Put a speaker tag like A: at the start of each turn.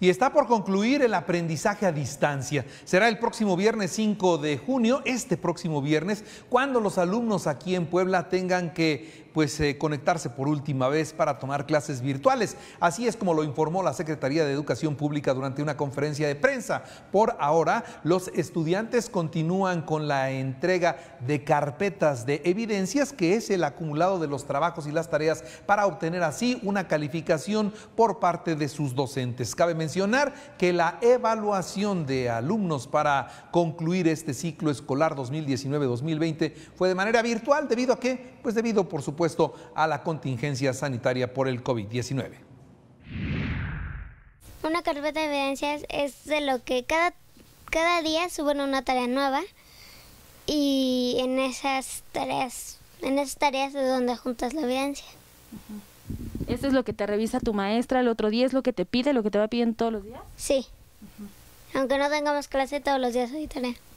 A: y está por concluir el aprendizaje a distancia. Será el próximo viernes 5 de junio, este próximo viernes, cuando los alumnos aquí en Puebla tengan que pues eh, conectarse por última vez para tomar clases virtuales. Así es como lo informó la Secretaría de Educación Pública durante una conferencia de prensa. Por ahora, los estudiantes continúan con la entrega de carpetas de evidencias, que es el acumulado de los trabajos y las tareas para obtener así una calificación por parte de sus docentes. Cabe mencionar que la evaluación de alumnos para concluir este ciclo escolar 2019-2020 fue de manera virtual debido a que, pues debido por supuesto a la contingencia sanitaria por el COVID-19.
B: Una carpeta de evidencias es de lo que cada, cada día suben una tarea nueva y en esas tareas, en esas tareas es donde juntas la evidencia. ¿Eso ¿Esto es lo que te revisa tu maestra el otro día? ¿Es lo que te pide, lo que te va pidiendo todos los días? Sí. Aunque no tengamos clase todos los días hay tarea.